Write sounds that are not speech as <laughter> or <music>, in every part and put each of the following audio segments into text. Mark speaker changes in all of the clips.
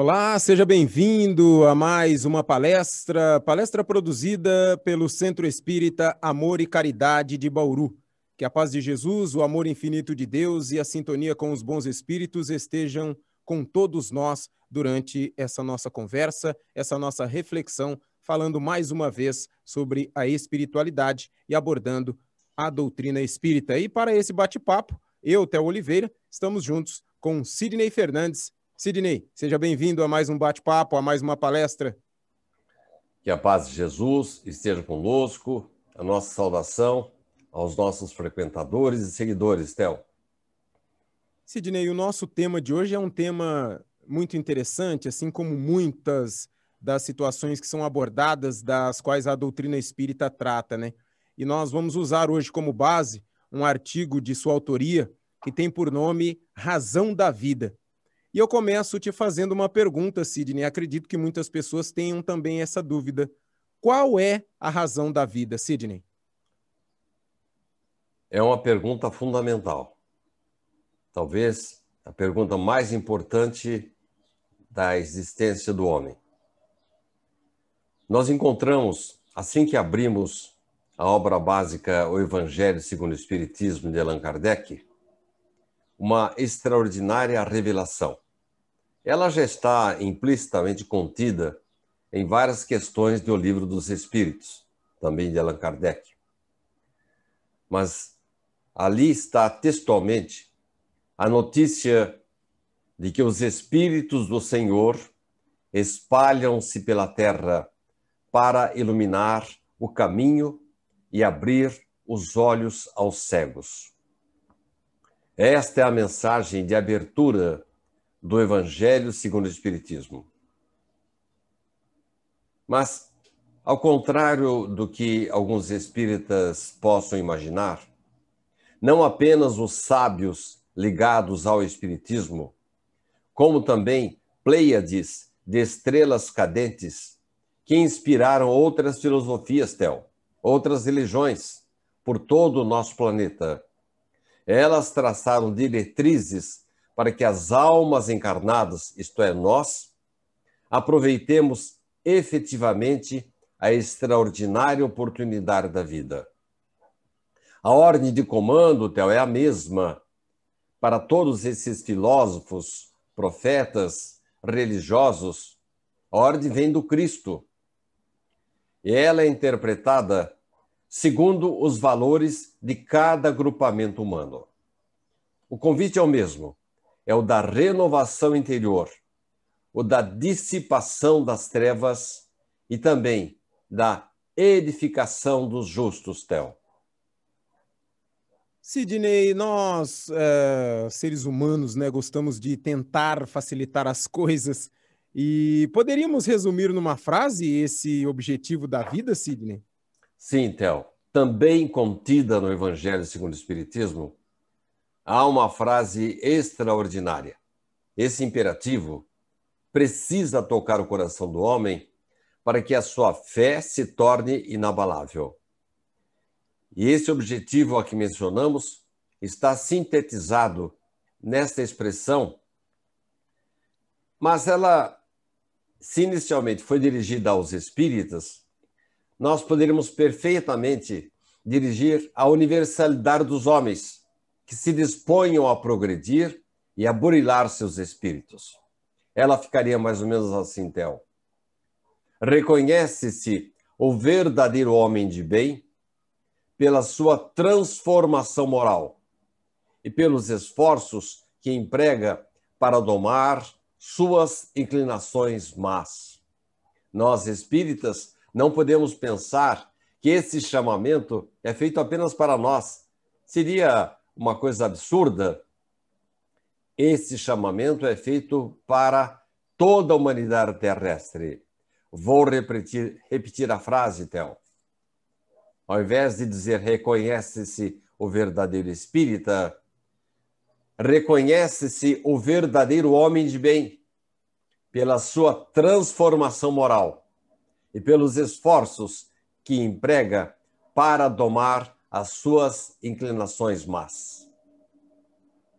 Speaker 1: Olá, seja bem-vindo a mais uma palestra, palestra produzida pelo Centro Espírita Amor e Caridade de Bauru. Que a paz de Jesus, o amor infinito de Deus e a sintonia com os bons espíritos estejam com todos nós durante essa nossa conversa, essa nossa reflexão, falando mais uma vez sobre a espiritualidade e abordando a doutrina espírita. E para esse bate-papo, eu, Theo Oliveira, estamos juntos com Sidney Fernandes, Sidney, seja bem-vindo a mais um bate-papo, a mais uma palestra.
Speaker 2: Que a paz de Jesus esteja conosco, a nossa saudação aos nossos frequentadores e seguidores, Theo.
Speaker 1: Sidney, o nosso tema de hoje é um tema muito interessante, assim como muitas das situações que são abordadas, das quais a doutrina espírita trata, né? E nós vamos usar hoje como base um artigo de sua autoria que tem por nome Razão da Vida, e eu começo te fazendo uma pergunta, Sidney. Acredito que muitas pessoas tenham também essa dúvida. Qual é a razão da vida, Sidney?
Speaker 2: É uma pergunta fundamental. Talvez a pergunta mais importante da existência do homem. Nós encontramos, assim que abrimos a obra básica O Evangelho segundo o Espiritismo de Allan Kardec, uma extraordinária revelação ela já está implicitamente contida em várias questões do Livro dos Espíritos, também de Allan Kardec. Mas ali está textualmente a notícia de que os Espíritos do Senhor espalham-se pela terra para iluminar o caminho e abrir os olhos aos cegos. Esta é a mensagem de abertura do Evangelho segundo o Espiritismo. Mas, ao contrário do que alguns espíritas possam imaginar, não apenas os sábios ligados ao Espiritismo, como também Pleiades de estrelas cadentes que inspiraram outras filosofias, Tel, outras religiões por todo o nosso planeta. Elas traçaram diretrizes para que as almas encarnadas, isto é, nós, aproveitemos efetivamente a extraordinária oportunidade da vida. A ordem de comando, Theo, é a mesma para todos esses filósofos, profetas, religiosos. A ordem vem do Cristo. E ela é interpretada segundo os valores de cada agrupamento humano. O convite é o mesmo: é o da renovação interior, o da dissipação das trevas e também da edificação dos justos, Theo.
Speaker 1: Sidney, nós, eh, seres humanos, né, gostamos de tentar facilitar as <laughs> coisas. E poderíamos resumir numa frase esse objetivo da vida, Sidney?
Speaker 2: Sim, Theo. Também contida no Evangelho segundo o Espiritismo, há uma frase extraordinária. Esse imperativo precisa tocar o coração do homem para que a sua fé se torne inabalável. E esse objetivo a que mencionamos está sintetizado nesta expressão, mas ela, se inicialmente foi dirigida aos espíritas, nós poderíamos perfeitamente dirigir à universalidade dos homens, que se disponham a progredir e a burilar seus espíritos. Ela ficaria mais ou menos assim, Théo. Reconhece-se o verdadeiro homem de bem pela sua transformação moral e pelos esforços que emprega para domar suas inclinações más. Nós espíritas não podemos pensar que esse chamamento é feito apenas para nós. Seria uma coisa absurda, esse chamamento é feito para toda a humanidade terrestre. Vou repetir, repetir a frase, Théo. Ao invés de dizer reconhece-se o verdadeiro espírita, reconhece-se o verdadeiro homem de bem pela sua transformação moral e pelos esforços que emprega para domar as suas inclinações más.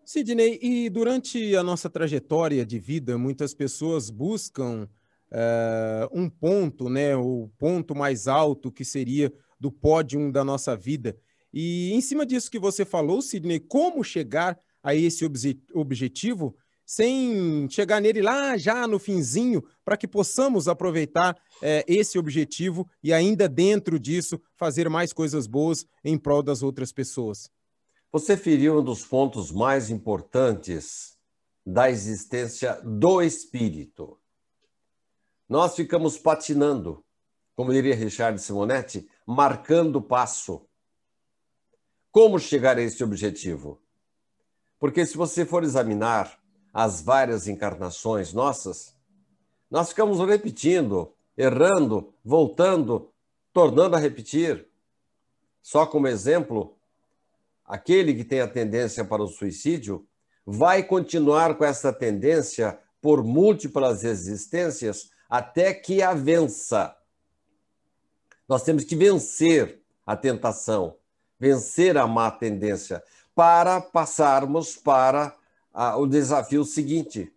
Speaker 1: Sidney, e durante a nossa trajetória de vida, muitas pessoas buscam uh, um ponto, né, o ponto mais alto que seria do pódio da nossa vida. E em cima disso que você falou, Sidney, como chegar a esse obje objetivo sem chegar nele lá já no finzinho, para que possamos aproveitar é, esse objetivo e ainda dentro disso fazer mais coisas boas em prol das outras pessoas. Você feriu um dos pontos mais importantes da existência do espírito.
Speaker 2: Nós ficamos patinando, como diria Richard Simonetti, marcando o passo. Como chegar a esse objetivo? Porque se você for examinar as várias encarnações nossas, nós ficamos repetindo, errando, voltando, tornando a repetir. Só como exemplo, aquele que tem a tendência para o suicídio vai continuar com essa tendência por múltiplas existências até que a vença. Nós temos que vencer a tentação, vencer a má tendência, para passarmos para a, o desafio seguinte: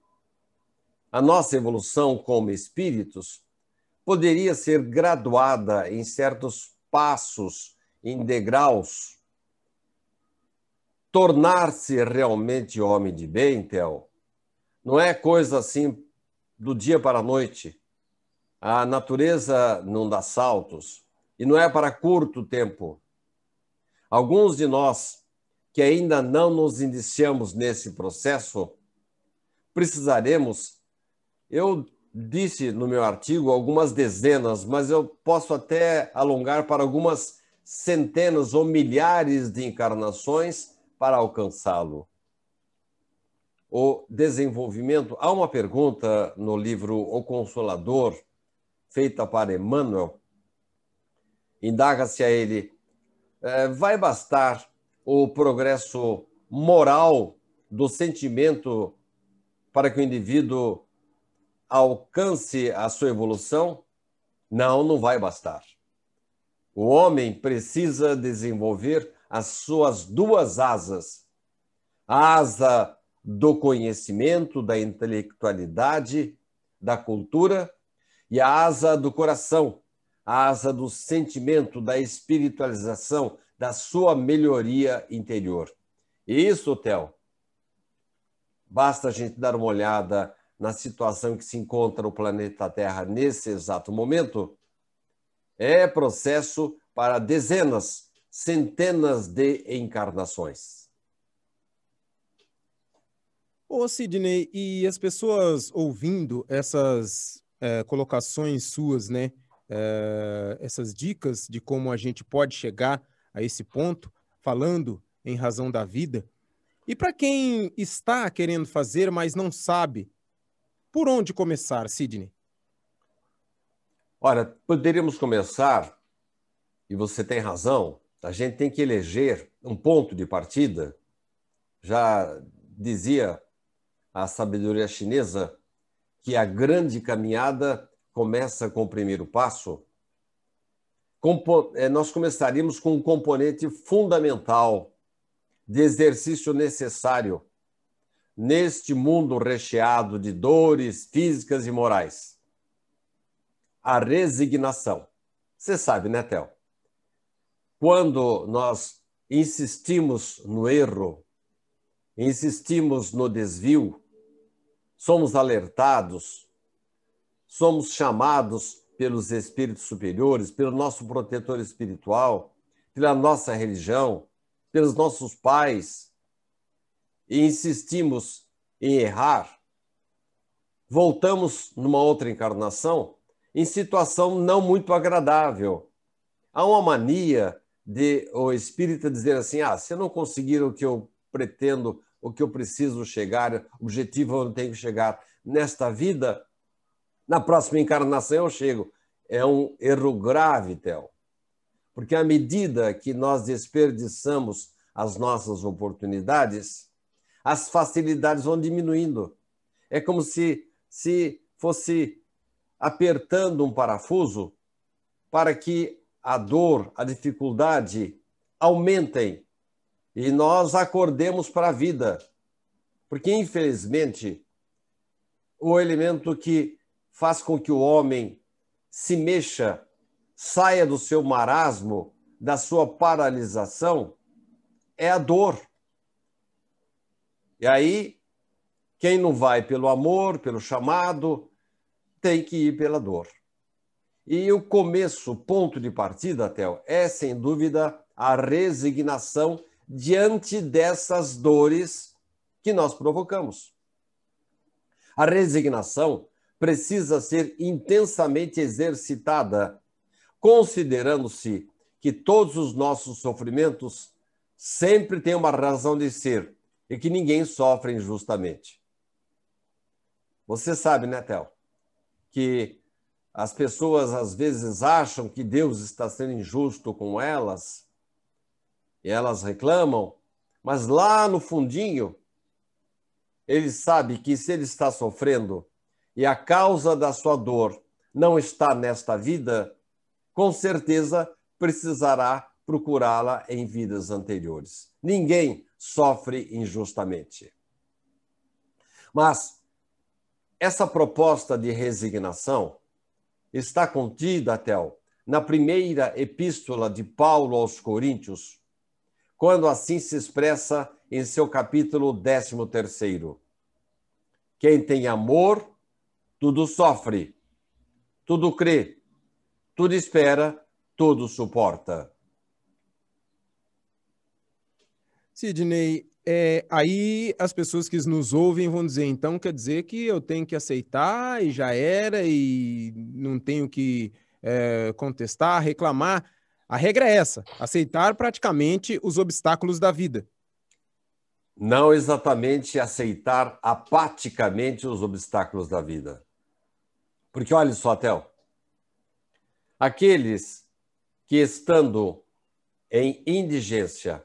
Speaker 2: a nossa evolução como espíritos poderia ser graduada em certos passos, em degraus, tornar-se realmente homem de bem, Théo? não é coisa assim do dia para a noite. A natureza não dá saltos e não é para curto tempo. Alguns de nós que ainda não nos indiciamos nesse processo, precisaremos. Eu disse no meu artigo algumas dezenas, mas eu posso até alongar para algumas centenas ou milhares de encarnações para alcançá-lo. O desenvolvimento. Há uma pergunta no livro O Consolador, feita para Emmanuel. Indaga-se a ele: é, vai bastar o progresso moral do sentimento para que o indivíduo alcance a sua evolução? Não, não vai bastar. O homem precisa desenvolver as suas duas asas: a asa do conhecimento, da intelectualidade, da cultura, e a asa do coração, a asa do sentimento, da espiritualização, da sua melhoria interior. E isso, Theo, basta a gente dar uma olhada na situação que se encontra o planeta Terra nesse exato momento, é processo para dezenas, centenas de encarnações.
Speaker 1: Ô Sidney, e as pessoas ouvindo essas é, colocações suas, né? É, essas dicas de como a gente pode chegar a esse ponto, falando em razão da vida. E para quem está querendo fazer, mas não sabe, por onde começar, Sidney? Olha, poderíamos começar,
Speaker 2: e você tem razão, a gente tem que eleger um ponto de partida. Já dizia a sabedoria chinesa que a grande caminhada começa com o primeiro passo. Eh, nós começaríamos com um componente fundamental de exercício necessário neste mundo recheado de dores físicas e morais. A resignação. Você sabe, né, Théo? Quando nós insistimos no erro, insistimos no desvio, somos alertados, somos chamados pelos espíritos superiores, pelo nosso protetor espiritual, pela nossa religião, pelos nossos pais, e insistimos em errar, voltamos numa outra encarnação em situação não muito agradável. Há uma mania de o espírita dizer assim: ah, se eu não conseguir o que eu pretendo, o que eu preciso chegar, objetivo onde tenho que chegar nesta vida, na próxima encarnação eu chego. É um erro grave, Théo. Porque à medida que nós desperdiçamos as nossas oportunidades, as facilidades vão diminuindo. É como se, se fosse apertando um parafuso para que a dor, a dificuldade aumentem e nós acordemos para a vida. Porque, infelizmente, o elemento que faz com que o homem se mexa, saia do seu marasmo, da sua paralisação, é a dor. E aí, quem não vai pelo amor, pelo chamado, tem que ir pela dor. E o começo, ponto de partida, Théo, é sem dúvida a resignação diante dessas dores que nós provocamos. A resignação precisa ser intensamente exercitada, considerando-se que todos os nossos sofrimentos sempre têm uma razão de ser e que ninguém sofre injustamente. Você sabe, né, Théo, que as pessoas às vezes acham que Deus está sendo injusto com elas e elas reclamam, mas lá no fundinho ele sabe que se ele está sofrendo e a causa da sua dor não está nesta vida, com certeza precisará procurá-la em vidas anteriores. Ninguém sofre injustamente. Mas essa proposta de resignação está contida, Tel, na primeira epístola de Paulo aos Coríntios, quando assim se expressa em seu capítulo 13. Quem tem amor tudo sofre, tudo crê, tudo espera, tudo suporta.
Speaker 1: Sidney, é, aí as pessoas que nos ouvem vão dizer, então quer dizer que eu tenho que aceitar e já era e não tenho que é, contestar, reclamar. A regra é essa: aceitar praticamente os obstáculos da vida.
Speaker 2: Não exatamente aceitar apaticamente os obstáculos da vida. Porque olha só, Théo. aqueles que estando em indigência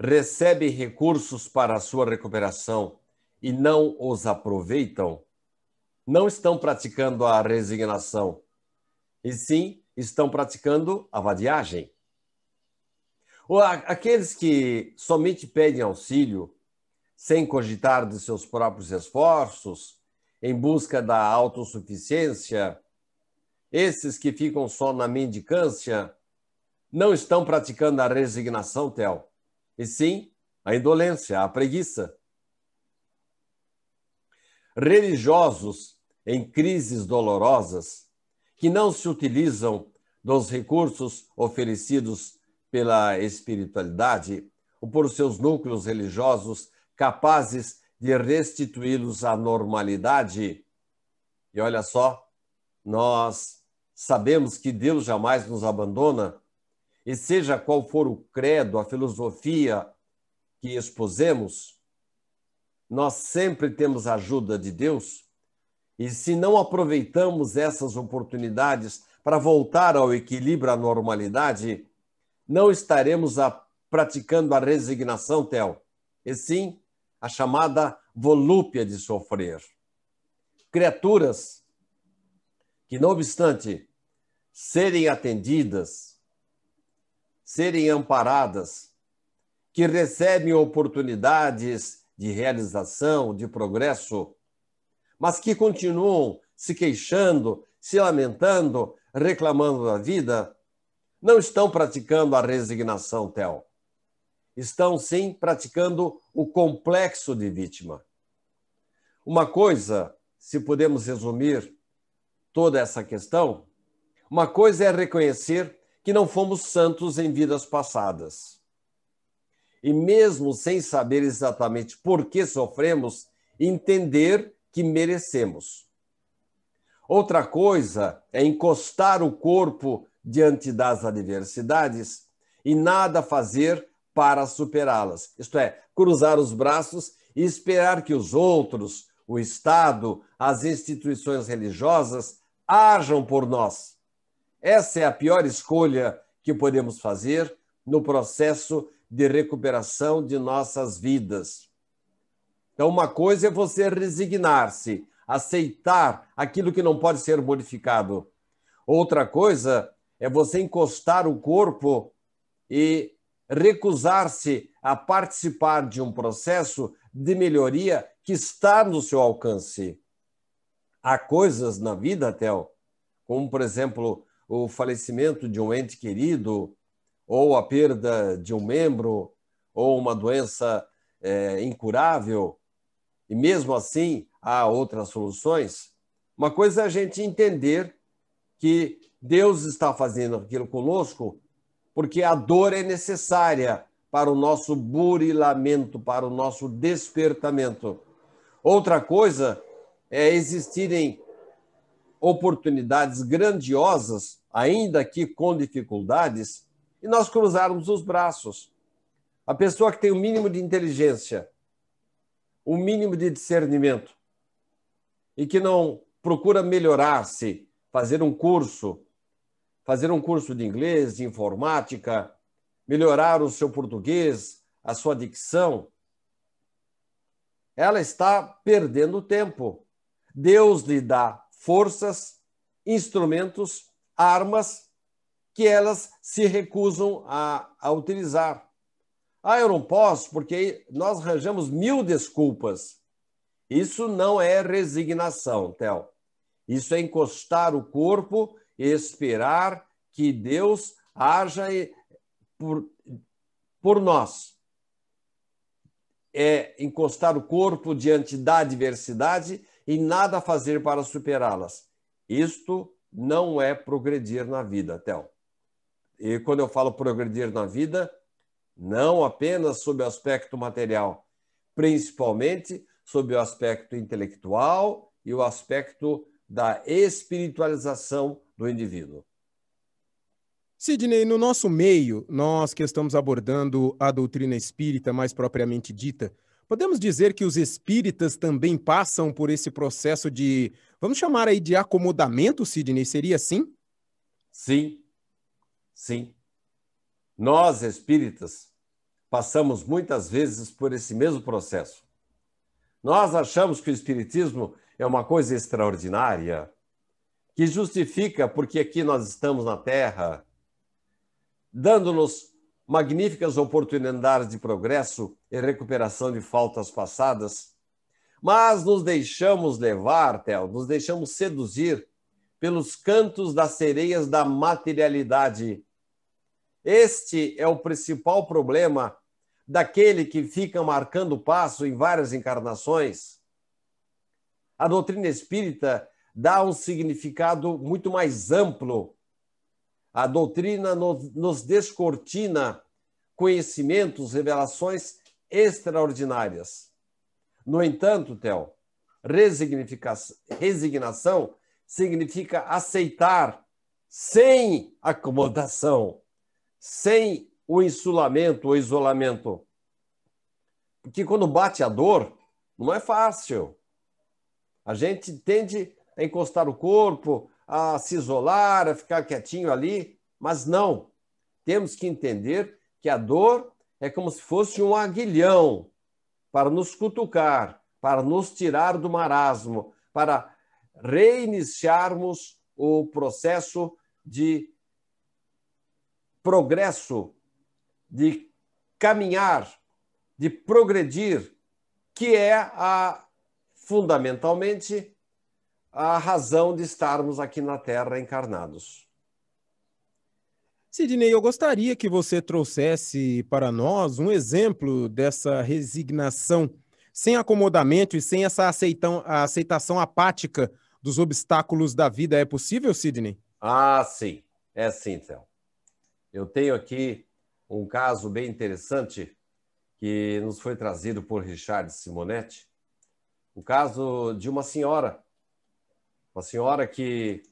Speaker 2: recebem recursos para a sua recuperação e não os aproveitam, não estão praticando a resignação, e sim estão praticando a vadiagem. Ou aqueles que somente pedem auxílio sem cogitar de seus próprios esforços, em busca da autossuficiência, esses que ficam só na mendicância, não estão praticando a resignação, Theo, e sim a indolência, a preguiça. Religiosos em crises dolorosas, que não se utilizam dos recursos oferecidos pela espiritualidade ou por seus núcleos religiosos capazes de restituí-los à normalidade. E olha só, nós sabemos que Deus jamais nos abandona, e seja qual for o credo, a filosofia que expusemos, nós sempre temos a ajuda de Deus. E se não aproveitamos essas oportunidades para voltar ao equilíbrio, à normalidade, não estaremos a, praticando a resignação, Theo, e sim a chamada volúpia de sofrer. Criaturas que, não obstante serem atendidas, serem amparadas, que recebem oportunidades de realização, de progresso, mas que continuam se queixando, se lamentando, reclamando da vida, não estão praticando a resignação, Theo estão sim praticando o complexo de vítima. Uma coisa, se podemos resumir toda essa questão, uma coisa é reconhecer que não fomos santos em vidas passadas. E mesmo sem saber exatamente por que sofremos, entender que merecemos. Outra coisa é encostar o corpo diante das adversidades e nada fazer para superá-las. Isto é, cruzar os braços e esperar que os outros, o Estado, as instituições religiosas, hajam por nós. Essa é a pior escolha que podemos fazer no processo de recuperação de nossas vidas. Então, uma coisa é você resignar-se, aceitar aquilo que não pode ser modificado. Outra coisa é você encostar o corpo e recusar-se a participar de um processo de melhoria que está no seu alcance. Há coisas na vida, Théo, como, por exemplo, o falecimento de um ente querido, ou a perda de um membro, ou uma doença é, incurável, e mesmo assim há outras soluções. Uma coisa é a gente entender que Deus está fazendo aquilo conosco porque a dor é necessária para o nosso burilamento, para o nosso despertamento. Outra coisa é existirem oportunidades grandiosas, ainda que com dificuldades, e nós cruzarmos os braços. A pessoa que tem o mínimo de inteligência, o mínimo de discernimento, e que não procura melhorar-se, fazer um curso, fazer um curso de inglês, de informática, melhorar o seu português, a sua dicção. Ela está perdendo tempo. Deus lhe dá forças, instrumentos, armas que elas se recusam a, a utilizar. Ah, eu não posso, porque nós arranjamos mil desculpas. Isso não é resignação, Théo. Isso é encostar o corpo esperar que Deus haja por, por nós. É encostar o corpo diante da adversidade e nada fazer para superá-las. Isto não é progredir na vida, Tel. E quando eu falo progredir na vida, não apenas sob o aspecto material, principalmente sob o aspecto intelectual e o aspecto da espiritualização do indivíduo.
Speaker 1: Sidney, no nosso meio, nós que estamos abordando a doutrina espírita mais propriamente dita, podemos dizer que os espíritas também passam por esse processo de, vamos chamar aí de acomodamento, Sidney, seria assim? Sim, sim.
Speaker 2: Nós espíritas passamos muitas vezes por esse mesmo processo. Nós achamos que o espiritismo é uma coisa extraordinária, que justifica porque aqui nós estamos na Terra, dando-nos magníficas oportunidades de progresso e recuperação de faltas passadas, mas nos deixamos levar, Théo, nos deixamos seduzir pelos cantos das sereias da materialidade. Este é o principal problema daquele que fica marcando passo em várias encarnações. A doutrina espírita dá um significado muito mais amplo. A doutrina nos descortina conhecimentos, revelações extraordinárias. No entanto, Theo, resignação significa aceitar sem acomodação, sem o insulamento, o isolamento. Porque quando bate a dor, não é fácil. A gente tende a encostar o corpo, a se isolar, a ficar quietinho ali, mas não. Temos que entender que a dor é como se fosse um aguilhão para nos cutucar, para nos tirar do marasmo, para reiniciarmos o processo de progresso, de caminhar, de progredir, que é a fundamentalmente a razão de estarmos aqui na Terra encarnados.
Speaker 1: Sidney, eu gostaria que você trouxesse para nós um exemplo dessa resignação sem acomodamento e sem essa aceitão, aceitação apática dos obstáculos da vida. É possível, Sidney?
Speaker 2: Ah, sim. É sim, então. Eu tenho aqui um caso bem interessante que nos foi trazido por Richard Simonetti. O caso de uma senhora uma senhora que,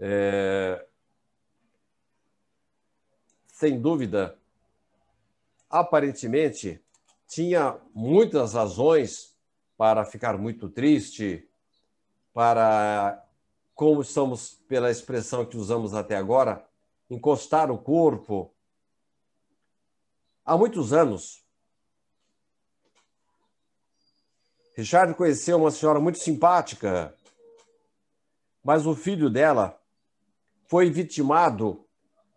Speaker 2: é, sem dúvida, aparentemente tinha muitas razões para ficar muito triste, para, como estamos, pela expressão que usamos até agora, encostar o corpo. Há muitos anos, Richard conheceu uma senhora muito simpática, mas o filho dela foi vitimado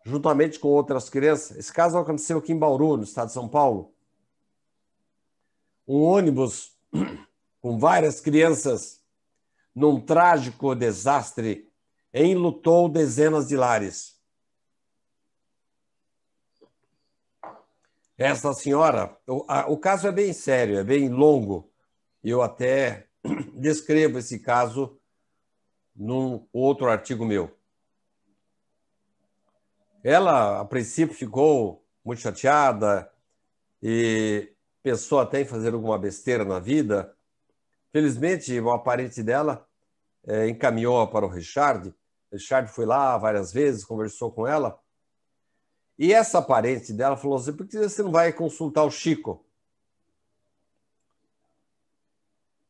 Speaker 2: juntamente com outras crianças. Esse caso aconteceu aqui em Bauru, no estado de São Paulo. Um ônibus <clears throat> com várias crianças num trágico desastre enlutou dezenas de lares. Essa senhora, o, a, o caso é bem sério, é bem longo. Eu até <clears throat> descrevo esse caso num outro artigo meu. Ela, a princípio, ficou muito chateada e pensou até em fazer alguma besteira na vida. Felizmente, uma parente dela é, encaminhou para o Richard. Richard foi lá várias vezes, conversou com ela. E essa parente dela falou assim: por que você não vai consultar o Chico?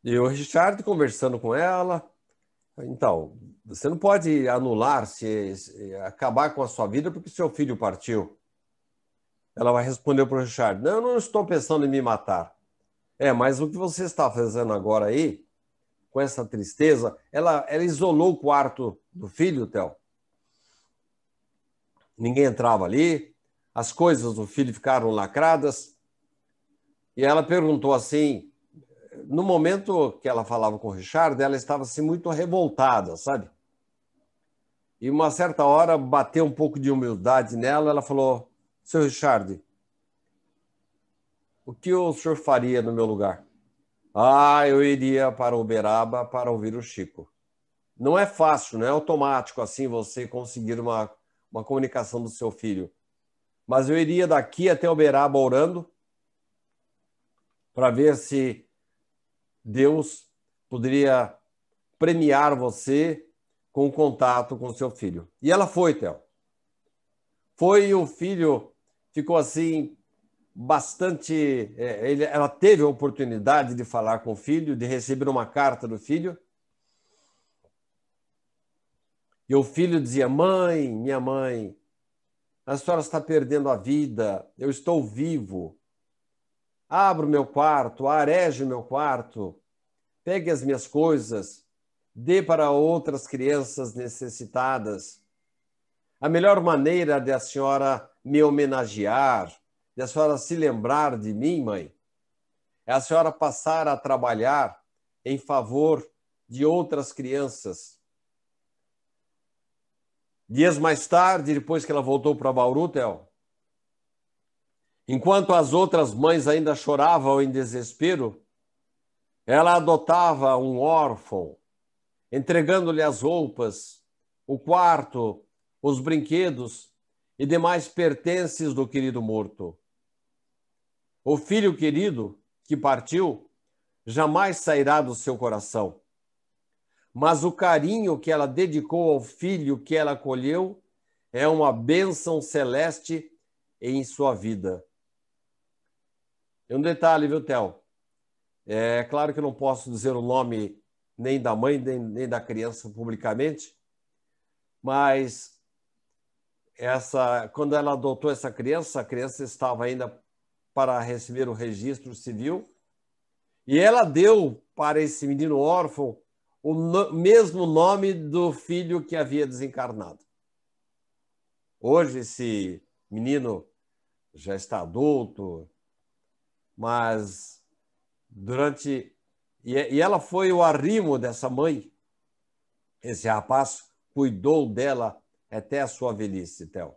Speaker 2: E o Richard, conversando com ela, então, você não pode anular, se, acabar com a sua vida porque seu filho partiu. Ela vai responder para o Richard: Não, eu não estou pensando em me matar. É, mas o que você está fazendo agora aí, com essa tristeza, ela, ela isolou o quarto do filho, Théo. Ninguém entrava ali, as coisas do filho ficaram lacradas. E ela perguntou assim: no momento que ela falava com o Richard, ela estava assim muito revoltada, sabe? E uma certa hora bateu um pouco de humildade nela, ela falou: "Seu Richard, o que o senhor faria no meu lugar?" "Ah, eu iria para Uberaba para ouvir o Chico." Não é fácil, não é automático assim você conseguir uma uma comunicação do seu filho. Mas eu iria daqui até Uberaba orando para ver se Deus poderia premiar você com o contato com seu filho. E ela foi, Théo. Foi e o filho ficou assim bastante. É, ele, ela teve a oportunidade de falar com o filho, de receber uma carta do filho. E o filho dizia: Mãe, minha mãe, a senhora está perdendo a vida, eu estou vivo abro meu quarto, arejo meu quarto, pegue as minhas coisas, dê para outras crianças necessitadas. A melhor maneira de a senhora me homenagear, de a senhora se lembrar de mim, mãe, é a senhora passar a trabalhar em favor de outras crianças. Dias mais tarde, depois que ela voltou para Bauru, Théo, Enquanto as outras mães ainda choravam em desespero, ela adotava um órfão, entregando-lhe as roupas, o quarto, os brinquedos e demais pertences do querido morto. O filho querido que partiu jamais sairá do seu coração, mas o carinho que ela dedicou ao filho que ela acolheu é uma bênção celeste em sua vida. E um detalhe, viu, Theo? É claro que eu não posso dizer o nome nem da mãe, nem, nem da criança publicamente, mas essa, quando ela adotou essa criança, a criança estava ainda para receber o registro civil, e ela deu para esse menino órfão o no, mesmo nome do filho que havia desencarnado. Hoje esse menino já está adulto, mas durante. E, ela foi o arrimo dessa mãe. Esse rapaz cuidou dela até a sua velhice, Théo.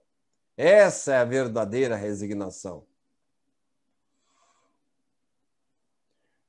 Speaker 2: Essa é a verdadeira resignação.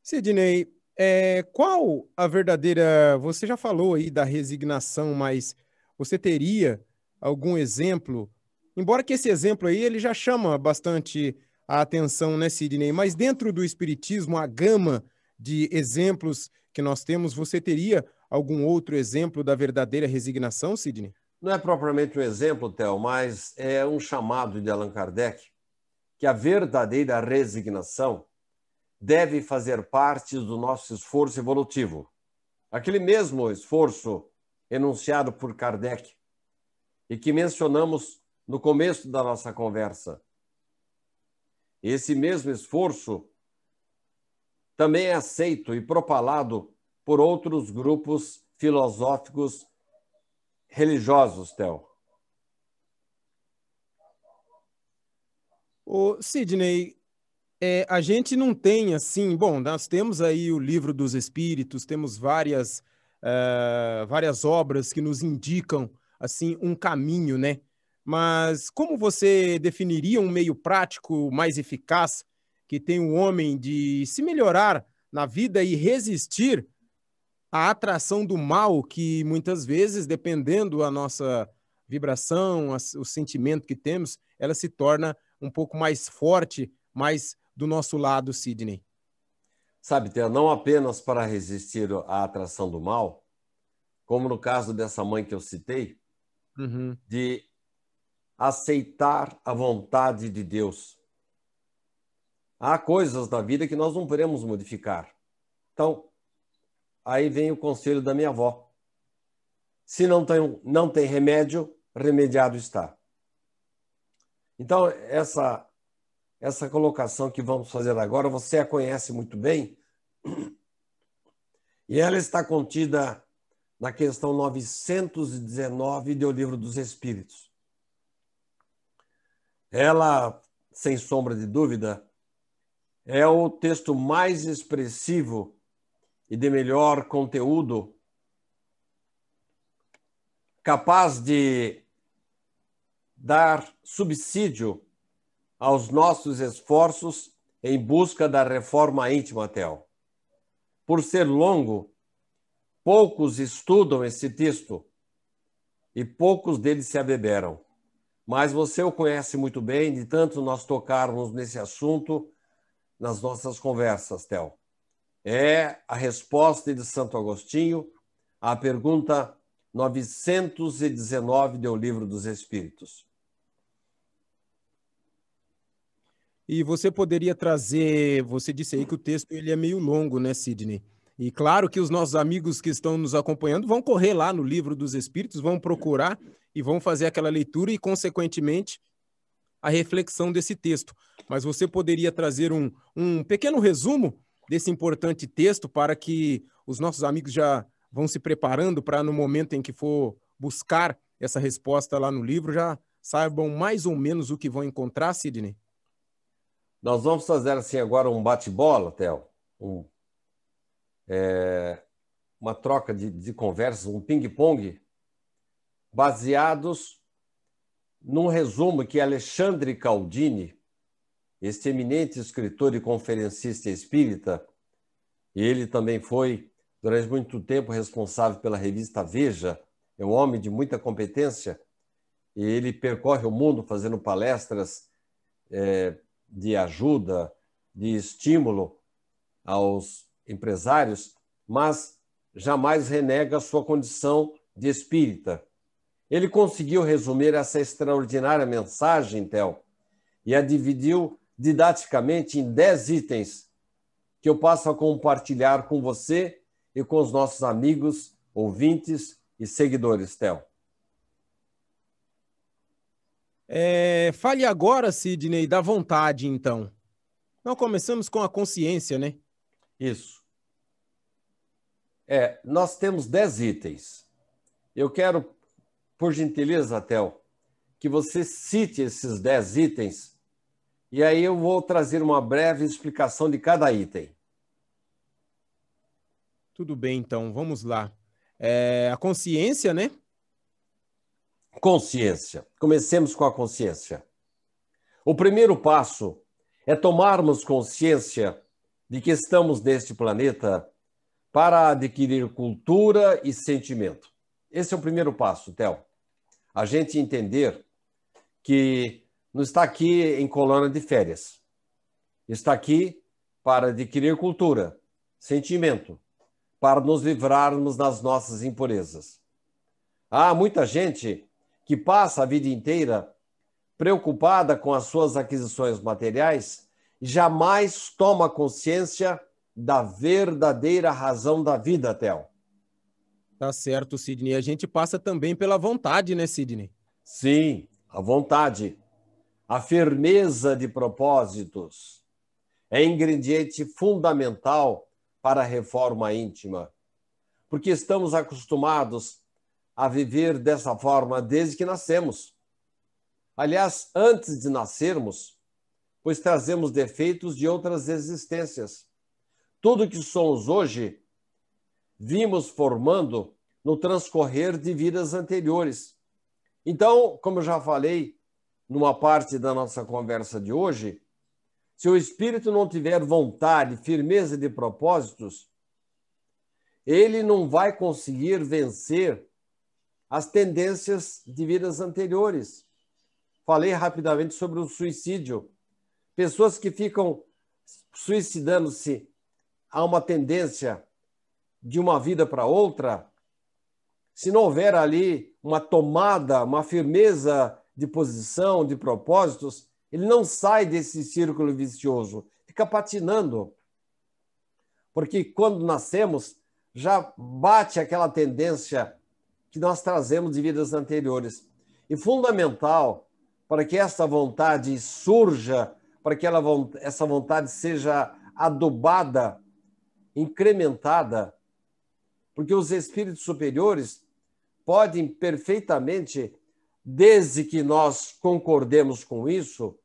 Speaker 1: Sidney, é, qual a verdadeira. Você já falou aí da resignação, mas você teria algum exemplo? Embora que esse exemplo aí ele já chama bastante a atenção, né, Sidney? Mas dentro do Espiritismo, a gama de exemplos que nós temos, você teria algum outro exemplo da verdadeira resignação, Sidney?
Speaker 2: Não é propriamente um exemplo, Theo, mas é um chamado de Allan Kardec que a verdadeira resignação deve fazer parte do nosso esforço evolutivo. Aquele mesmo esforço enunciado por Kardec e que mencionamos no começo da nossa conversa, esse mesmo esforço também é aceito e propalado por outros grupos filosóficos
Speaker 1: religiosos, Theo. O Sidney, é, a gente não tem assim, bom, nós temos aí o livro dos Espíritos, temos várias uh, várias obras que nos indicam assim um caminho, né? mas como você definiria um meio prático mais eficaz que tem o homem de se melhorar na vida e resistir à atração do mal que muitas vezes, dependendo a nossa vibração, o sentimento que temos, ela se torna um pouco mais forte, mais do nosso lado, Sidney. Sabe,
Speaker 2: não apenas para resistir à atração do mal, como no caso dessa mãe que eu citei, uhum. de aceitar a vontade de Deus. Há coisas da vida que nós não podemos modificar. Então, aí vem o conselho da minha avó. Se não tem, não tem remédio, remediado está. Então, essa, essa colocação que vamos fazer agora, você a conhece muito bem, e ela está contida na questão 919 do Livro dos Espíritos ela, sem sombra de dúvida, é o texto mais expressivo e de melhor conteúdo, capaz de dar subsídio aos nossos esforços em busca da reforma íntima, Tel. Por ser longo, poucos estudam esse texto e poucos deles se abeberam mas você o conhece muito bem, de tanto nós tocarmos nesse assunto nas nossas conversas, Tel. É a resposta de Santo Agostinho à pergunta
Speaker 1: 919 do Livro dos Espíritos. E você poderia trazer, você disse aí que o texto ele é meio longo, né, Sidney? E claro que os nossos amigos que estão nos acompanhando vão correr lá no Livro dos Espíritos, vão procurar e vão fazer aquela leitura e, consequentemente, a reflexão desse texto. Mas você poderia trazer um, um pequeno resumo desse importante texto para que os nossos amigos já vão se preparando para, no momento em que for buscar essa resposta lá no livro, já saibam mais ou menos o que vão encontrar, Sidney? Nós vamos fazer assim agora um bate-bola,
Speaker 2: Theo. Um é, uma troca de, de conversas, um ping-pong, baseados num resumo que Alexandre Caldini, este eminente escritor e conferencista espírita, e ele também foi, durante muito tempo, responsável pela revista Veja, é um homem de muita competência, e ele percorre o mundo fazendo palestras é, de ajuda, de estímulo aos empresários, mas jamais renega sua condição de espírita. Ele conseguiu resumir essa extraordinária mensagem, Tel, e a dividiu didaticamente em dez itens que eu passo a compartilhar com você e com os nossos amigos, ouvintes e seguidores,
Speaker 1: Tel. É, fale agora, Sidney, da vontade, então. Nós começamos com a consciência, né? Isso é: nós temos 10 itens. Eu quero,
Speaker 2: por gentileza, Théo, que você cite esses 10 itens e aí eu vou trazer uma breve explicação de cada item.
Speaker 1: Tudo bem, então, vamos lá. É, a consciência, né? Consciência. Comecemos com a consciência. O
Speaker 2: primeiro passo é tomarmos consciência de que estamos neste planeta para adquirir cultura e sentimento. Esse é o primeiro passo, Théo. A gente entender que não está aqui em colônia de férias. Está aqui para adquirir cultura, sentimento, para nos livrarmos das nossas impurezas. Há muita gente que passa a vida inteira preocupada com as suas aquisições materiais, jamais toma consciência da
Speaker 1: verdadeira razão da vida, Theo. Tá certo, Sidney. A gente passa também pela vontade, né, Sidney? Sim, a vontade. A firmeza
Speaker 2: de propósitos é ingrediente fundamental para a reforma íntima, porque estamos acostumados a viver dessa forma desde que nascemos. Aliás, antes de nascermos, pois trazemos defeitos de outras existências. Tudo o que somos hoje, vimos formando no transcorrer de vidas anteriores. Então, como já falei numa parte da nossa conversa de hoje, se o espírito não tiver vontade, firmeza de propósitos, ele não vai conseguir vencer as tendências de vidas anteriores. Falei rapidamente sobre o suicídio. Pessoas que ficam suicidando-se há uma tendência de uma vida para outra, se não houver ali uma tomada, uma firmeza de posição, de propósitos, ele não sai desse círculo vicioso, fica patinando. Porque quando nascemos, já bate aquela tendência que nós trazemos de vidas anteriores. E fundamental para que essa vontade surja, para que ela, essa vontade seja adubada incrementada, porque os espíritos superiores podem perfeitamente, desde que nós concordemos com isso,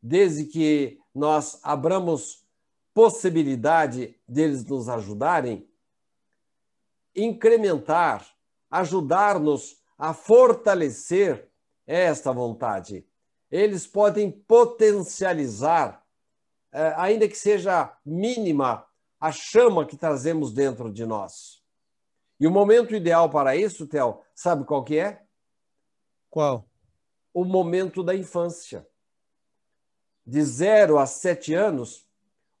Speaker 2: desde que nós abramos possibilidade deles nos ajudarem, incrementar, ajudar-nos a fortalecer esta vontade. Eles podem potencializar, eh, ainda que seja mínima, a chama que trazemos dentro de nós. E o momento ideal para isso, Théo, sabe qual que é? Qual? O momento da infância. De zero a sete anos,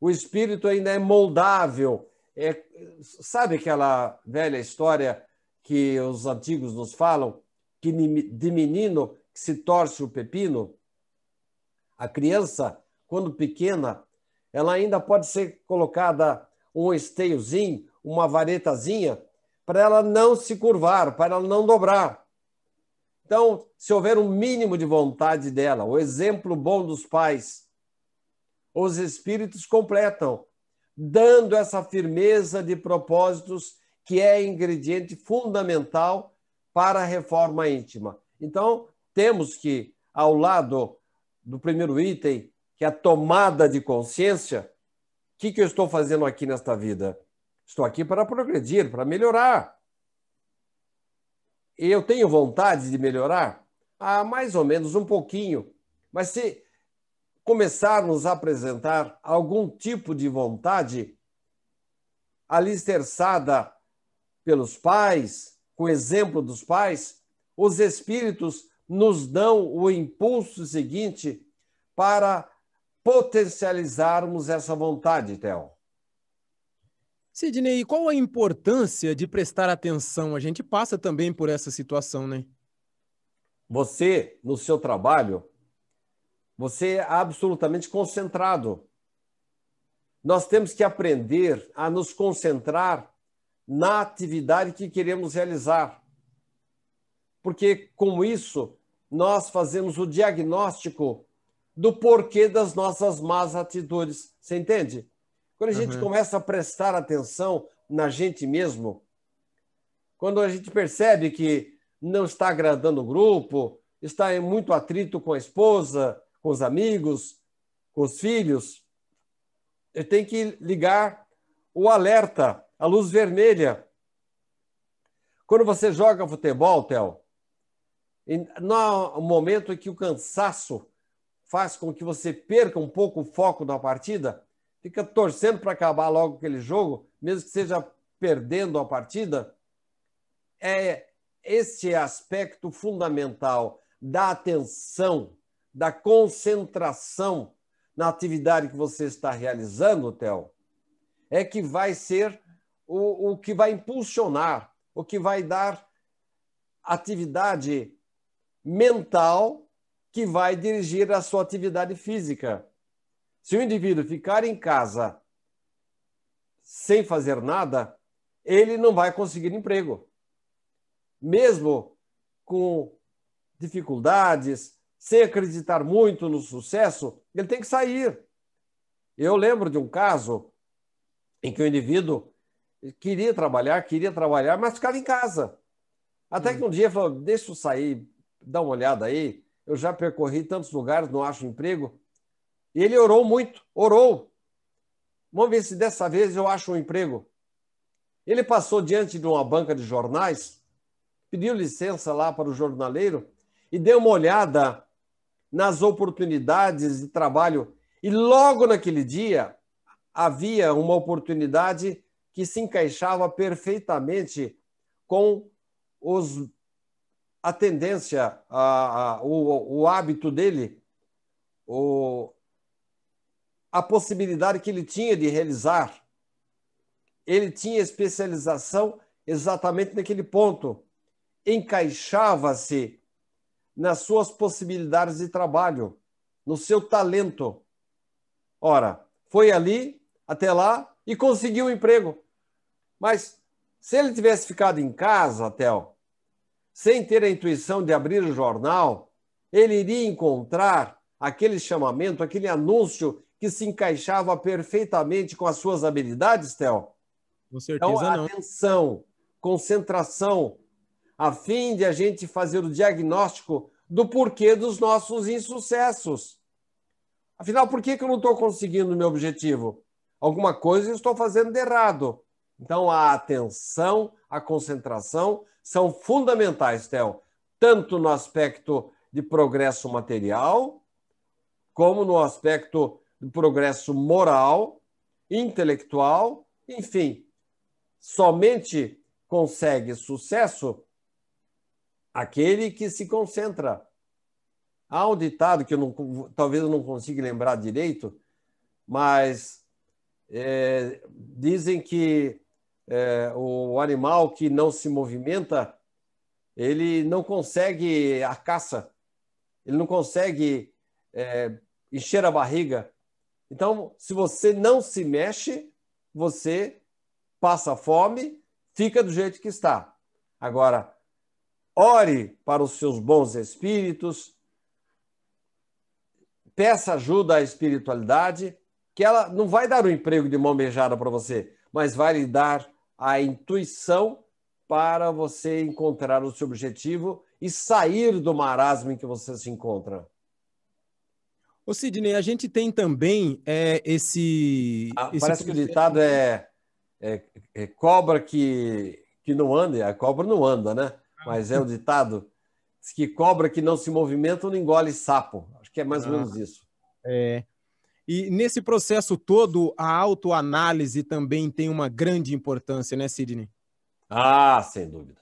Speaker 2: o espírito ainda é moldável. É, sabe aquela velha história que os antigos nos falam, que de menino que se torce o pepino? A criança, quando pequena, ela ainda pode ser colocada um esteiozinho, uma varetazinha, para ela não se curvar, para ela não dobrar. Então, se houver um mínimo de vontade dela, o exemplo bom dos pais, os espíritos completam, dando essa firmeza de propósitos que é ingrediente fundamental para a reforma íntima. Então, temos que, ao lado do primeiro item, que é a tomada de consciência, que, que eu estou fazendo aqui nesta vida? Estou aqui para progredir, para melhorar. Eu tenho vontade de melhorar? Ah, mais ou menos um pouquinho. Mas se começarmos a apresentar algum tipo de vontade alicerçada pelos pais, com o exemplo dos pais, os espíritos nos dão o impulso seguinte para potencializarmos essa vontade, Théo.
Speaker 1: Sidney, qual a importância de prestar atenção? A gente passa também por essa situação, né?
Speaker 2: Você, no seu trabalho, você é absolutamente concentrado. Nós temos que aprender a nos concentrar na atividade que queremos realizar. Porque com isso, nós fazemos o diagnóstico do porquê das nossas más atitudes. Você entende? Quando a gente uhum. começa a prestar atenção na gente mesmo, quando a gente percebe que não está agradando o grupo, está em muito atrito com a esposa, com os amigos, com os filhos, eu tenho que ligar o alerta, a luz vermelha. Quando você joga futebol, Theo, no momento em que o cansaço faz com que você perca um pouco o foco da partida, fica torcendo para acabar logo aquele jogo, mesmo que seja perdendo a partida, é esse aspecto fundamental da atenção, da concentração na atividade que você está realizando, Theo, é que vai ser o, o que vai impulsionar, o que vai dar atividade mental que vai dirigir a sua atividade física. Se o indivíduo ficar em casa sem fazer nada, ele não vai conseguir emprego. Mesmo com dificuldades, sem acreditar muito no sucesso, ele tem que sair. Eu lembro de um caso em que o indivíduo queria trabalhar, queria trabalhar, mas ficava em casa. Até hum. que um dia falou: deixa eu sair, dá uma olhada aí eu já percorri tantos lugares, não acho emprego. E ele orou muito, orou. Vamos ver se dessa vez eu acho um emprego. Ele passou diante de uma banca de jornais, pediu licença lá para o jornaleiro e deu uma olhada nas oportunidades de trabalho. E logo naquele dia havia uma oportunidade que se encaixava perfeitamente com os a tendência, a, a o, o, hábito dele, o, a possibilidade que ele tinha de realizar. Ele tinha especialização exatamente naquele ponto. Encaixava-se nas suas possibilidades de trabalho, no seu talento. Ora, foi ali, até lá, e conseguiu um emprego. Mas se ele tivesse ficado em casa, Théo, sem ter a intuição de abrir o jornal, ele iria encontrar aquele chamamento, aquele anúncio que se encaixava perfeitamente com as suas habilidades, Theo?
Speaker 1: Com então, certeza então, não.
Speaker 2: atenção, concentração, a fim de a gente fazer o diagnóstico do porquê dos nossos insucessos. Afinal, por que, que eu não estou conseguindo o meu objetivo? Alguma coisa eu estou fazendo de errado. Então, a atenção, a concentração são fundamentais, Theo, tanto no aspecto de progresso material, como no aspecto de progresso moral, intelectual, enfim. Somente consegue sucesso aquele que se concentra. Há um ditado que eu não, talvez eu não consiga lembrar direito, mas é, dizem que é, o animal que não se movimenta, ele não consegue a caça, ele não consegue é, encher a barriga. Então, se você não se mexe, você passa fome, fica do jeito que está. Agora, ore para os seus bons espíritos, peça ajuda à espiritualidade, que ela não vai dar um emprego de mão beijada para você, mas vai lhe dar a intuição para você encontrar o seu objetivo e sair do marasmo em que você se encontra.
Speaker 1: Ô Sidney, a gente tem também é, esse, ah, esse, Parece que o ditado é,
Speaker 2: é, é, cobra que, que não anda, a cobra não anda, né? Ah. Mas é o
Speaker 1: ditado que cobra que não se movimenta não engole sapo. Acho que é mais ou ah. menos isso. É. E nesse processo todo, a autoanálise também tem uma grande importância, né, Sidney?
Speaker 2: Ah, sem dúvida.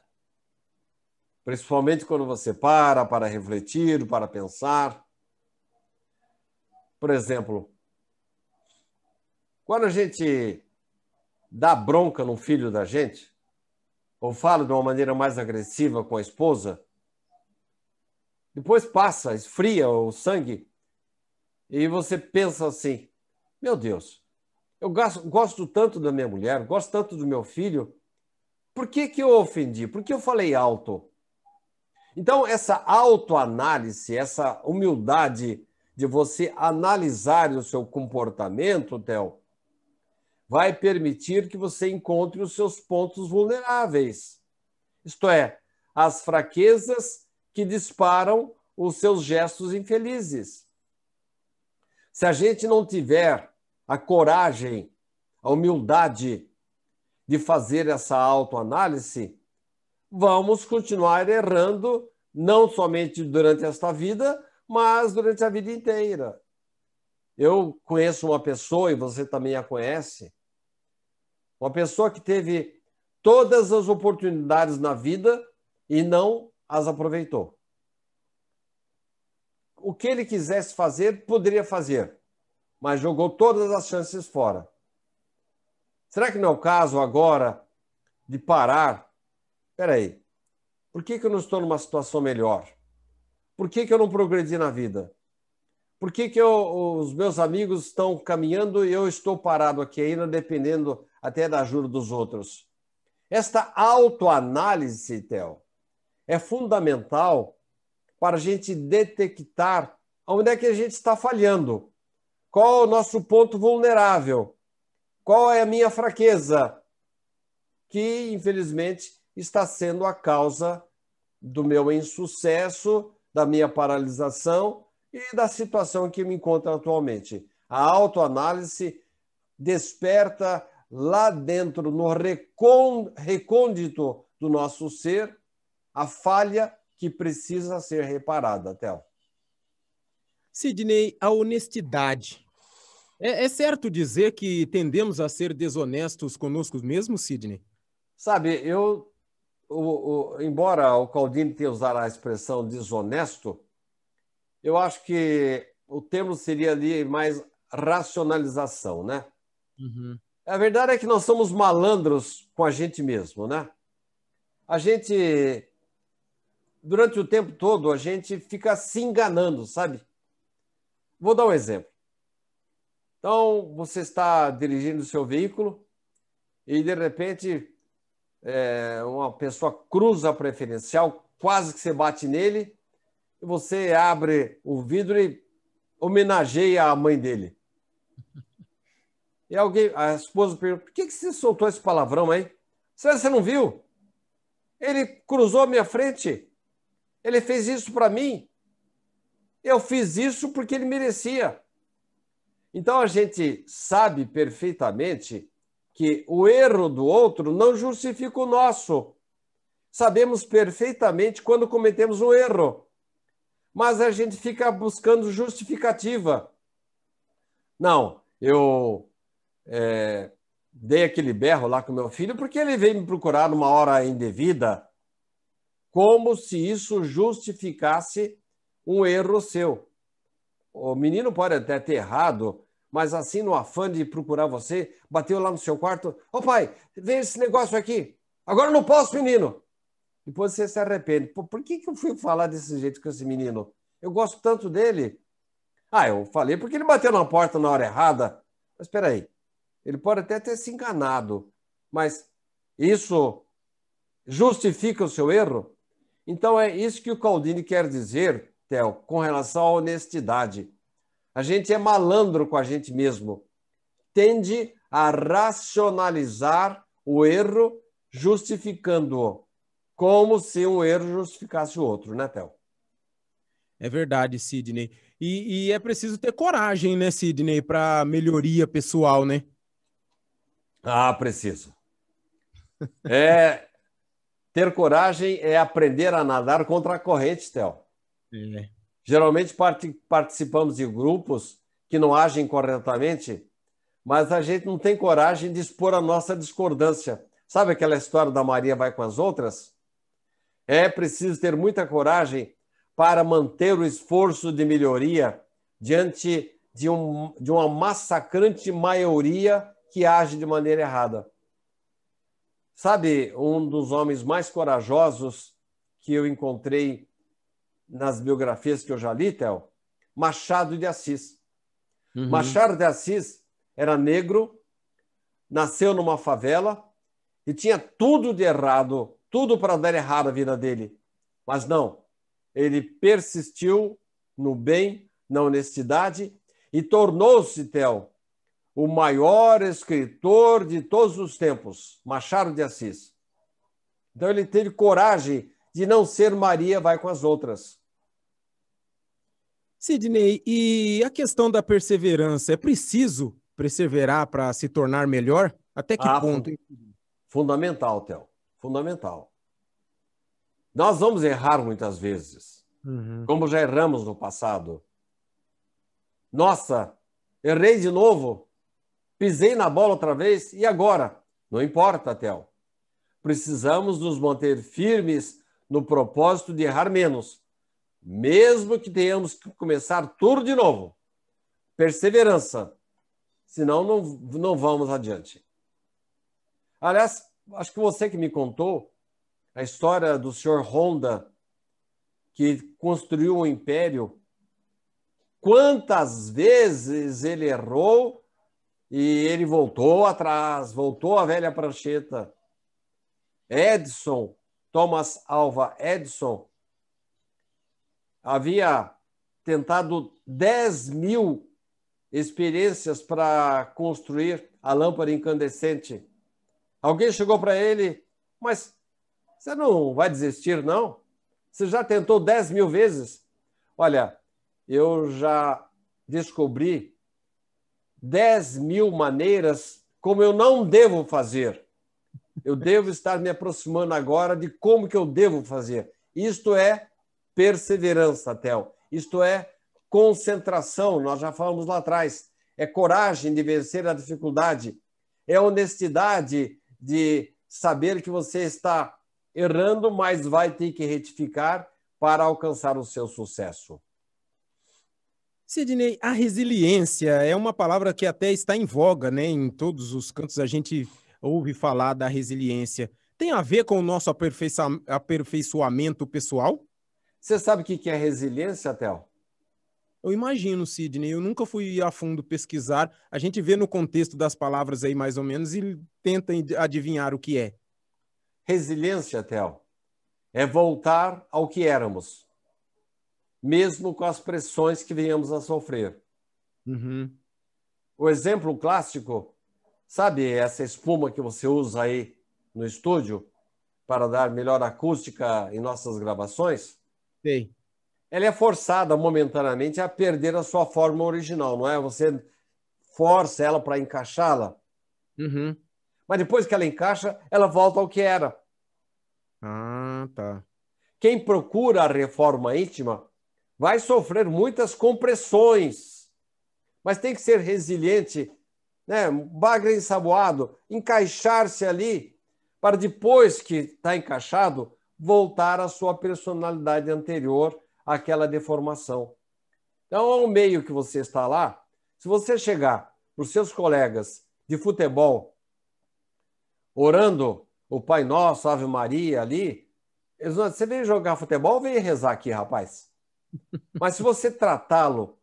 Speaker 2: Principalmente quando você para para refletir, para pensar. Por exemplo, quando a gente dá bronca num filho da gente, ou fala de uma maneira mais agressiva com a esposa, depois passa, esfria o sangue e você pensa assim: meu Deus, eu gasto, gosto tanto da minha mulher, gosto tanto do meu filho, por que, que eu ofendi? Por que eu falei alto? Então, essa autoanálise, essa humildade de você analisar o seu comportamento, Theo, vai permitir que você encontre os seus pontos vulneráveis. Isto é, as fraquezas que disparam os seus gestos infelizes. Se a gente não tiver a coragem, a humildade de fazer essa autoanálise, vamos continuar errando, não somente durante esta vida, mas durante a vida inteira. Eu conheço uma pessoa, e você também a conhece, uma pessoa que teve todas as oportunidades na vida e não as aproveitou o que ele quisesse fazer, poderia fazer, mas jogou todas as chances fora. Será que não é o caso agora de parar? Peraí, por que, que eu não estou numa situação melhor? Por que, que eu não progredi na vida? Por que, que eu, os meus amigos estão caminhando e eu estou parado aqui ainda, dependendo até da ajuda dos outros? Esta autoanálise, Theo, é fundamental para a gente detectar onde é que a gente está falhando, qual é o nosso ponto vulnerável, qual é a minha fraqueza, que infelizmente está sendo a causa do meu insucesso, da minha paralisação e da situação que me encontro atualmente. A autoanálise desperta lá dentro, no recôndito do nosso ser, a falha
Speaker 1: que precisa ser reparada, Théo? Sidney, a honestidade. É, é, certo dizer que tendemos a ser desonestos conosco mesmo, Sidney?
Speaker 2: Sabe, eu. O,
Speaker 1: o, embora o Caldini tenha
Speaker 2: usado a expressão desonesto, eu acho que o termo seria ali mais racionalização, né? Uhum. A verdade é que nós somos malandros com a gente mesmo, né? A gente durante o tempo todo a gente fica se enganando, sabe? Vou dar um exemplo. Então, você está dirigindo o seu veículo e, de repente, é, uma pessoa cruza a preferencial, quase que você bate nele, e você abre o vidro e homenageia a mãe dele. E alguém, a esposa pergunta: por que, que você soltou esse palavrão aí? você não viu? Ele cruzou a minha frente. Ele fez isso para mim. Eu fiz isso porque ele merecia. Então a gente sabe perfeitamente que o erro do outro não justifica o nosso. Sabemos perfeitamente quando cometemos um erro, mas a gente fica buscando justificativa. Não, eu é, dei aquele berro lá com meu filho porque ele veio me procurar numa hora indevida como se isso justificasse um erro seu. O menino pode até ter errado, mas assim, no afã de procurar você, bateu lá no seu quarto: Ô oh, pai, vem esse negócio aqui. Agora não posso, menino. Depois você se arrepende. Pô, por que, que eu fui falar desse jeito com esse menino? Eu gosto tanto dele. Ah, eu falei porque ele bateu na porta na hora errada. Mas espera aí. Ele pode até ter se enganado, mas isso justifica o seu erro? Então, é isso que o Caldini quer dizer, Theo, com relação à honestidade. A gente é malandro com a gente mesmo. Tende a racionalizar o erro, justificando-o. Como se um erro justificasse
Speaker 1: o outro, né, Theo? É verdade, Sidney. E, e é preciso ter coragem, né, Sidney, para melhoria pessoal, né?
Speaker 2: Ah, preciso. <laughs> É, ter coragem é aprender a nadar contra a corrente, Théo. É. Geralmente part participamos de grupos que não agem corretamente, mas a gente não tem coragem de expor a nossa discordância. Sabe aquela história da Maria vai com as outras? É preciso ter muita coragem para manter o esforço de melhoria diante de, um, de uma massacrante maioria que age de maneira errada. Sabe, um dos homens mais corajosos que eu encontrei nas biografias que eu já li, Théo, Machado de Assis.
Speaker 1: Uhum. Machado
Speaker 2: de Assis era negro, nasceu numa favela e tinha tudo de errado, tudo para dar errado a vida dele. Mas não, ele persistiu no bem, na honestidade e tornou-se, Théo, o maior escritor de todos os tempos, Machado de Assis. Então ele teve coragem de não ser Maria vai com as outras.
Speaker 1: Sidney, e a questão da perseverança, é preciso perseverar para se tornar melhor? Até que ah, ponto? Fundamental, Théo, Fundamental. Nós vamos errar
Speaker 2: muitas vezes, uhum. como já erramos no passado. Nossa, errei de novo? Pisei na bola outra vez e agora? Não importa, Tel. Precisamos nos manter firmes no propósito de errar menos, mesmo que tenhamos que começar tudo de novo. Perseverança, senão não, não vamos adiante. Aliás, acho que você que me contou a história do senhor Honda, que construiu um império, quantas vezes ele errou e ele voltou atrás, voltou a velha prancheta. Edson, Thomas Alva Edson, havia tentado 10 mil experiências para construir a lâmpada incandescente. Alguém chegou para ele, mas você não vai desistir, não? Você já tentou 10 mil vezes? Olha, eu já descobri 10 mil maneiras como eu não devo fazer. Eu devo estar me aproximando agora de como que eu devo fazer. Isto é perseverança, Tel. Isto é concentração, nós já falamos lá atrás. É coragem de vencer a dificuldade. É honestidade de saber que você está errando, mas vai ter que retificar para alcançar o seu sucesso.
Speaker 1: Sidney, a resiliência é uma palavra que até está em voga, né? Em todos os cantos a gente ouve falar da resiliência. Tem a ver com o nosso aperfeiçoamento pessoal? Você sabe o que é resiliência, Théo? Eu imagino, Sidney. Eu nunca fui a fundo pesquisar. A gente vê no contexto das palavras aí, mais ou menos, e tenta adivinhar o que é. Resiliência, Théo, é voltar ao que
Speaker 2: éramos mesmo com as pressões que viemos a sofrer. Uhum. O exemplo clássico, sabe essa espuma que você usa aí no estúdio para dar melhor acústica em nossas gravações? Sim. Ela é forçada momentaneamente a perder a sua forma original, não é? Você força ela para encaixá-la. Uhum. Mas depois que ela encaixa, ela volta ao que era. Ah, tá. Quem procura a reforma íntima vai sofrer muitas compressões, mas tem que ser resiliente, né? bagre ensaboado, encaixar-se ali, para depois que está encaixado, voltar à sua personalidade anterior, àquela deformação. Então, ao é meio que você está lá, se você chegar para os seus colegas de futebol, orando o Pai Nosso, Ave Maria ali, eles vão, você veio jogar futebol ou veio rezar aqui, rapaz? Mas se você tratá-lo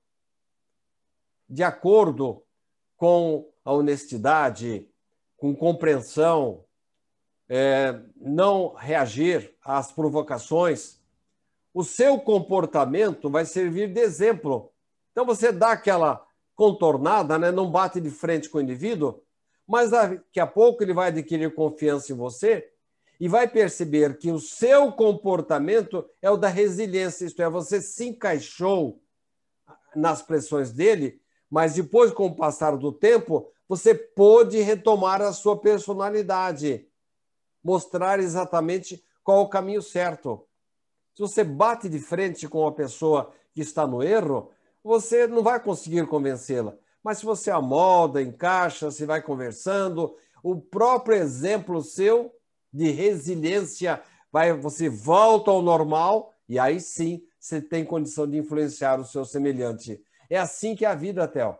Speaker 2: de acordo com a honestidade, com compreensão, é, não reagir às provocações, o seu comportamento vai servir de exemplo. Então você dá aquela contornada, né? não bate de frente com o indivíduo, mas daqui a pouco ele vai adquirir confiança em você e vai perceber que o seu comportamento é o da resiliência, isto é, você se encaixou nas pressões dele, mas depois, com o passar do tempo, você pôde retomar a sua personalidade, mostrar exatamente qual o caminho certo. Se você bate de frente com uma pessoa que está no erro, você não vai conseguir convencê-la. Mas se você amolda, encaixa, se vai conversando, o próprio exemplo seu de resiliência, vai, você volta ao normal e aí sim você tem condição de influenciar o seu semelhante. É assim que é a vida, Theo.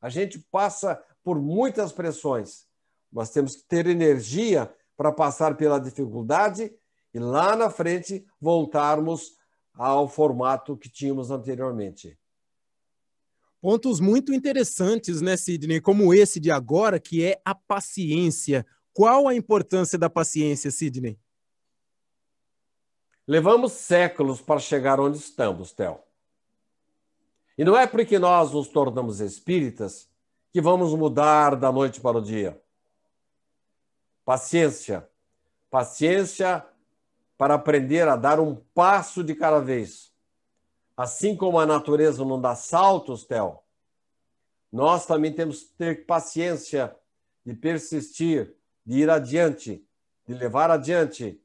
Speaker 2: A gente passa por muitas pressões, mas temos que ter energia para passar pela dificuldade e lá na frente voltarmos ao formato que tínhamos anteriormente.
Speaker 1: Pontos muito interessantes, né, Sidney? Como esse de agora, que é a paciência. Qual a importância da paciência, Sidney? Levamos séculos
Speaker 2: para chegar onde estamos, Theo. E não é porque nós nos tornamos espíritas que vamos mudar da noite para o dia. Paciência. Paciência para aprender a dar um passo de cada vez. Assim como a natureza não dá saltos, Theo, nós também temos que ter paciência de persistir, de ir adiante, de levar adiante,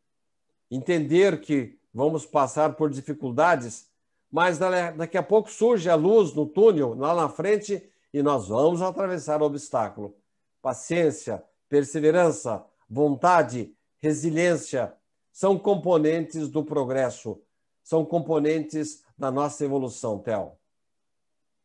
Speaker 2: entender que vamos passar por dificuldades, mas daqui a pouco surge a luz no túnel, lá na frente, e nós vamos atravessar o obstáculo. Paciência, perseverança, vontade, resiliência são componentes do progresso, são componentes da nossa evolução, Theo.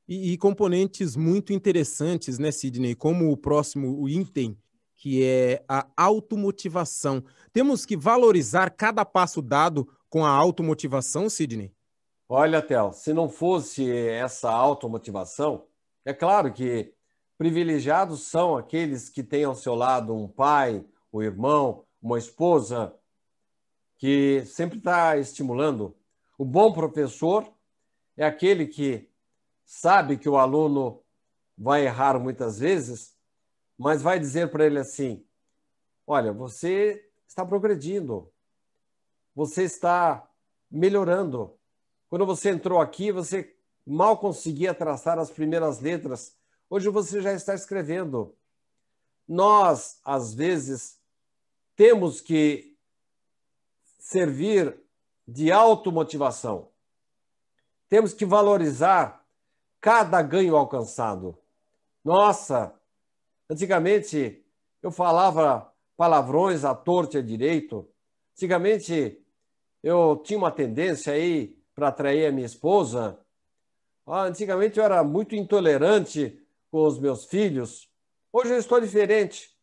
Speaker 1: E, e, componentes muito interessantes, né, Sidney? Como o próximo o item que é a automotivação. Temos que valorizar cada passo dado com a automotivação, Sidney?
Speaker 2: Olha, Tel, se não fosse essa automotivação, é claro que privilegiados são aqueles que têm ao seu lado um pai, um irmão, uma esposa, que sempre está estimulando. O bom professor é aquele que sabe que o aluno vai errar muitas vezes, mas vai dizer para ele assim: olha, você está progredindo, você está melhorando. Quando você entrou aqui, você mal conseguia traçar as primeiras letras. Hoje você já está escrevendo. Nós, às vezes, temos que servir de automotivação. Temos que valorizar cada ganho alcançado. Nossa, Antigamente, eu falava palavrões à torta e à direito. Antigamente, eu tinha uma tendência aí para atrair a minha esposa. Ah, antigamente, eu era muito intolerante com os meus filhos. Hoje, eu estou diferente.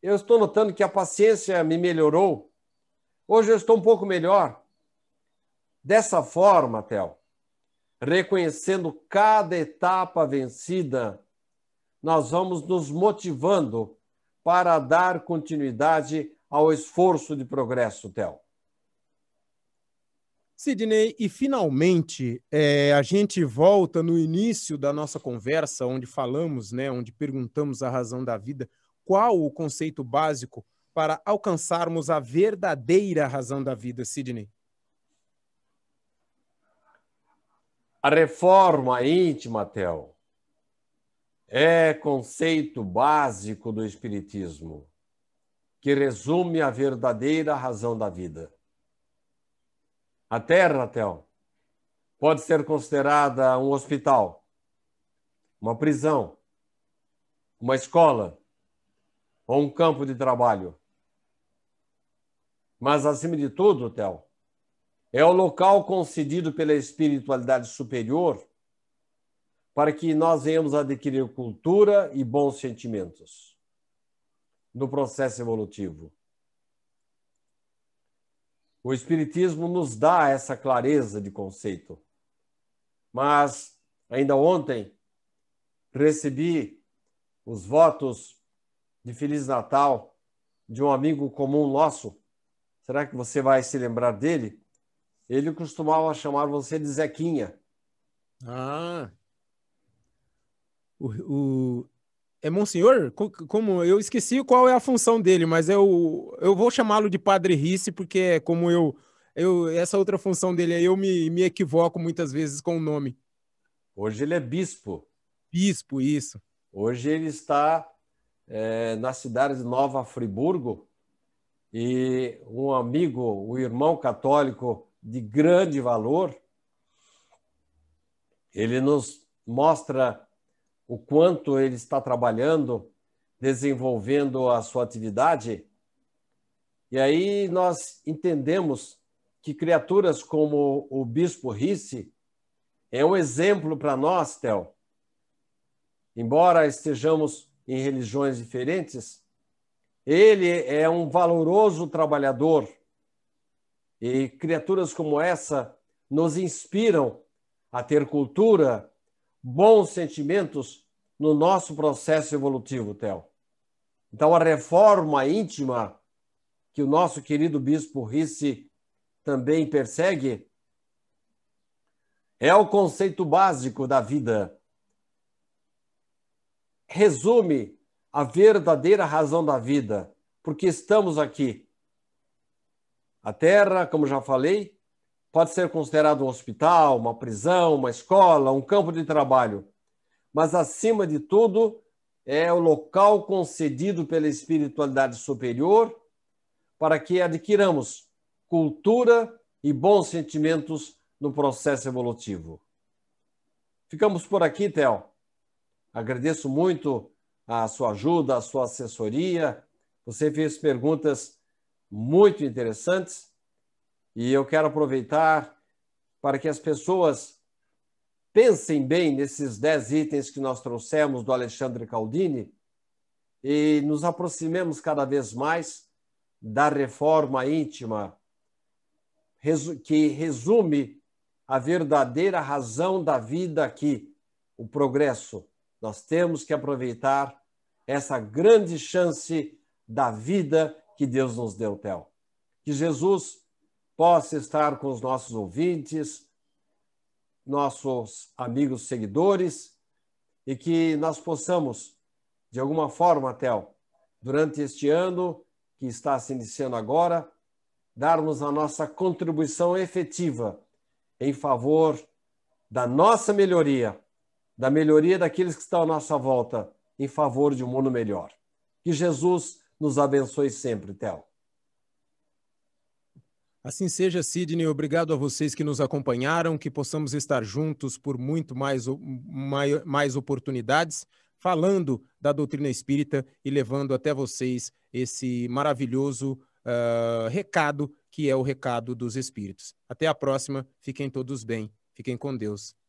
Speaker 2: Eu estou notando que a paciência me melhorou. Hoje, eu estou um pouco melhor. Dessa forma, Théo, reconhecendo cada etapa vencida, nós vamos nos motivando para dar continuidade ao esforço de progresso, Theo.
Speaker 1: Sidney, e finalmente é, a gente volta no início da nossa conversa, onde falamos, né, onde perguntamos a razão da vida, qual o conceito básico para alcançarmos a verdadeira razão da vida, Sidney?
Speaker 2: A reforma íntima, Théo, é conceito básico do Espiritismo, que resume a verdadeira razão da vida. A Terra, Tel, pode ser considerada um hospital, uma prisão, uma escola ou um campo de trabalho. Mas, acima de tudo, Tel, é o local concedido pela espiritualidade superior para que nós venhamos adquirir cultura e bons sentimentos no processo evolutivo. O Espiritismo nos dá essa clareza de conceito. Mas, ainda ontem, recebi os votos de Feliz Natal de um amigo comum nosso. Será que você vai se lembrar dele?
Speaker 1: Ele costumava chamar você de Zequinha. Ah! o, o é Monsenhor? Como eu esqueci qual é a função dele, mas eu, é eu vou chamá-lo de Padre Risse, porque é como eu, eu. Essa outra função dele aí, eu me, me equivoco muitas vezes com o nome. Hoje ele é bispo. Bispo, isso. Hoje ele está é, na cidade de Nova
Speaker 2: Friburgo e um amigo, um irmão católico de grande valor, ele nos mostra o quanto ele está trabalhando, desenvolvendo a sua atividade. E aí nós entendemos que criaturas como o Bispo Risse é um exemplo para nós, Theo. Embora estejamos em religiões diferentes, ele é um valoroso trabalhador. E criaturas como essa nos inspiram a ter cultura, bons sentimentos no nosso processo evolutivo, Theo. Então, a reforma íntima que o nosso querido bispo Risse também persegue é o conceito básico da vida. Resume a verdadeira razão da vida, porque estamos aqui. A Terra, como já falei, pode ser considerado um hospital, uma prisão, uma escola, um campo de trabalho. Mas, acima de tudo, é o local concedido pela espiritualidade superior para que adquiramos cultura e bons sentimentos no processo evolutivo. Ficamos por aqui, Theo. Agradeço muito a sua ajuda, a sua assessoria. Você fez perguntas muito interessantes e eu quero aproveitar para que as pessoas pensem bem nesses dez itens que nós trouxemos do Alexandre Caldini e nos aproximemos cada vez mais da reforma íntima, que resume a verdadeira razão da vida aqui, o progresso. Nós temos que aproveitar essa grande chance da vida que Deus nos deu, Theo. Que Jesus possa estar com os nossos ouvintes, nossos amigos seguidores e que nós possamos, de alguma forma, Tel, durante este ano que está se iniciando agora, darmos a nossa contribuição efetiva em favor da nossa melhoria, da melhoria daqueles que estão à nossa volta, em favor de um mundo melhor. Que Jesus nos abençoe sempre, Tel.
Speaker 1: Assim seja, Sidney. Obrigado a vocês que nos acompanharam, que possamos estar juntos por muito mais, mais, mais oportunidades, falando da doutrina espírita e levando até vocês esse maravilhoso uh, recado que é o recado dos espíritos. Até a próxima. Fiquem todos bem. Fiquem com Deus.